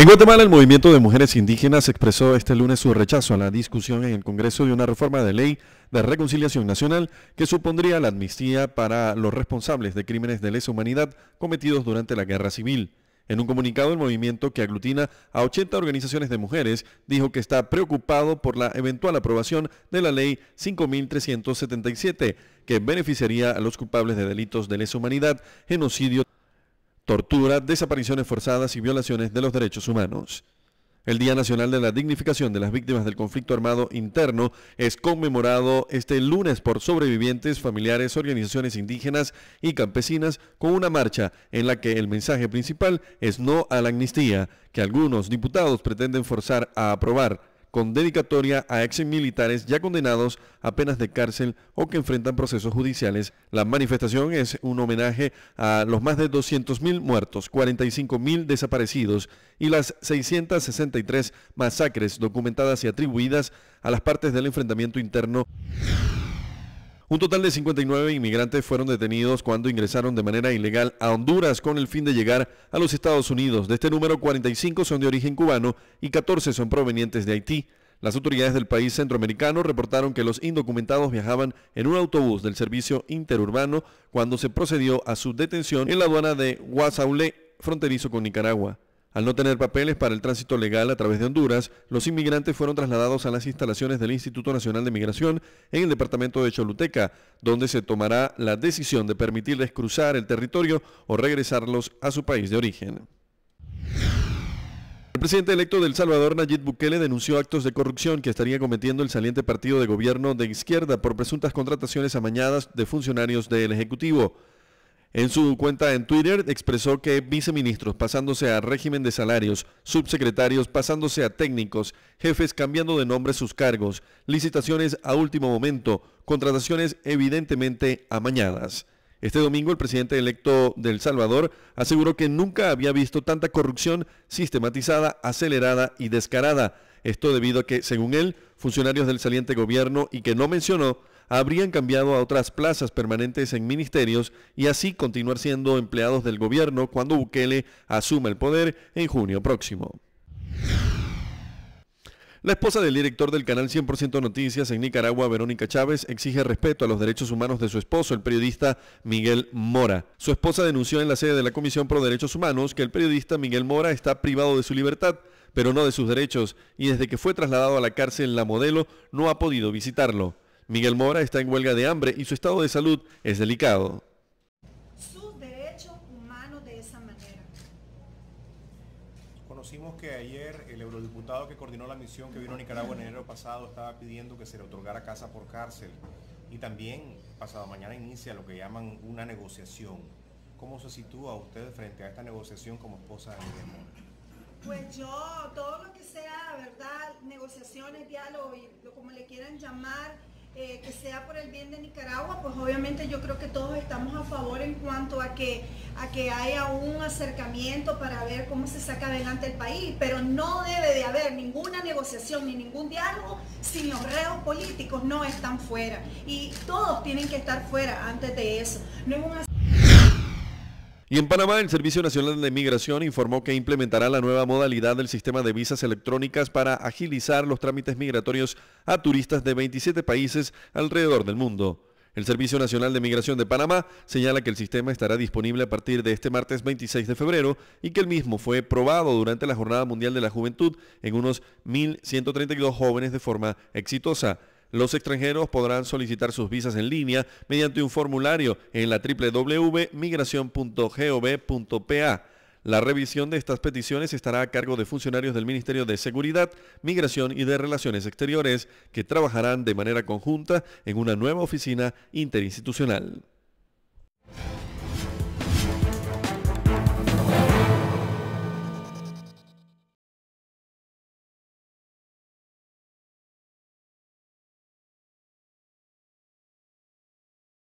En Guatemala, el movimiento de mujeres indígenas expresó este lunes su rechazo a la discusión en el Congreso de una reforma de ley de reconciliación nacional que supondría la amnistía para los responsables de crímenes de lesa humanidad cometidos durante la guerra civil. En un comunicado, el movimiento que aglutina a 80 organizaciones de mujeres dijo que está preocupado por la eventual aprobación de la ley 5377, que beneficiaría a los culpables de delitos de lesa humanidad, genocidio, tortura, desapariciones forzadas y violaciones de los derechos humanos. El Día Nacional de la Dignificación de las Víctimas del Conflicto Armado Interno es conmemorado este lunes por sobrevivientes, familiares, organizaciones indígenas y campesinas con una marcha en la que el mensaje principal es no a la amnistía que algunos diputados pretenden forzar a aprobar con dedicatoria a ex militares ya condenados a penas de cárcel o que enfrentan procesos judiciales. La manifestación es un homenaje a los más de 200.000 muertos, 45.000 desaparecidos y las 663 masacres documentadas y atribuidas a las partes del enfrentamiento interno. Un total de 59 inmigrantes fueron detenidos cuando ingresaron de manera ilegal a Honduras con el fin de llegar a los Estados Unidos. De este número, 45 son de origen cubano y 14 son provenientes de Haití. Las autoridades del país centroamericano reportaron que los indocumentados viajaban en un autobús del servicio interurbano cuando se procedió a su detención en la aduana de Guasaulé, fronterizo con Nicaragua. Al no tener papeles para el tránsito legal a través de Honduras, los inmigrantes fueron trasladados a las instalaciones del Instituto Nacional de Migración en el departamento de Choluteca, donde se tomará la decisión de permitirles cruzar el territorio o regresarlos a su país de origen. El presidente electo del Salvador, Nayib Bukele, denunció actos de corrupción que estaría cometiendo el saliente partido de gobierno de izquierda por presuntas contrataciones amañadas de funcionarios del Ejecutivo. En su cuenta en Twitter expresó que viceministros pasándose a régimen de salarios, subsecretarios pasándose a técnicos, jefes cambiando de nombre sus cargos, licitaciones a último momento, contrataciones evidentemente amañadas. Este domingo el presidente electo del Salvador aseguró que nunca había visto tanta corrupción sistematizada, acelerada y descarada. Esto debido a que, según él, funcionarios del saliente gobierno y que no mencionó habrían cambiado a otras plazas permanentes en ministerios y así continuar siendo empleados del gobierno cuando Bukele asuma el poder en junio próximo. La esposa del director del canal 100% Noticias en Nicaragua, Verónica Chávez, exige respeto a los derechos humanos de su esposo, el periodista Miguel Mora. Su esposa denunció en la sede de la Comisión Pro Derechos Humanos que el periodista Miguel Mora está privado de su libertad, pero no de sus derechos, y desde que fue trasladado a la cárcel La Modelo no ha podido visitarlo. Miguel Mora está en huelga de hambre y su estado de salud es delicado. Conocimos que ayer el eurodiputado que coordinó la misión que vino a Nicaragua en enero pasado estaba pidiendo que se le otorgara casa por cárcel y también pasado mañana inicia lo que llaman una negociación. ¿Cómo se sitúa usted frente a esta negociación como esposa de Miguel Pues yo, todo lo que sea, ¿verdad? Negociaciones, diálogo, como le quieran llamar, eh, que sea por el bien de Nicaragua, pues obviamente yo creo que todos estamos a favor en cuanto a que, a que haya un acercamiento para ver cómo se saca adelante el país, pero no debe de haber ninguna negociación ni ningún diálogo si los reos políticos no están fuera y todos tienen que estar fuera antes de eso. Y en Panamá, el Servicio Nacional de Migración informó que implementará la nueva modalidad del sistema de visas electrónicas para agilizar los trámites migratorios a turistas de 27 países alrededor del mundo. El Servicio Nacional de Migración de Panamá señala que el sistema estará disponible a partir de este martes 26 de febrero y que el mismo fue probado durante la Jornada Mundial de la Juventud en unos 1.132 jóvenes de forma exitosa. Los extranjeros podrán solicitar sus visas en línea mediante un formulario en la www.migración.gov.pa. La revisión de estas peticiones estará a cargo de funcionarios del Ministerio de Seguridad, Migración y de Relaciones Exteriores, que trabajarán de manera conjunta en una nueva oficina interinstitucional.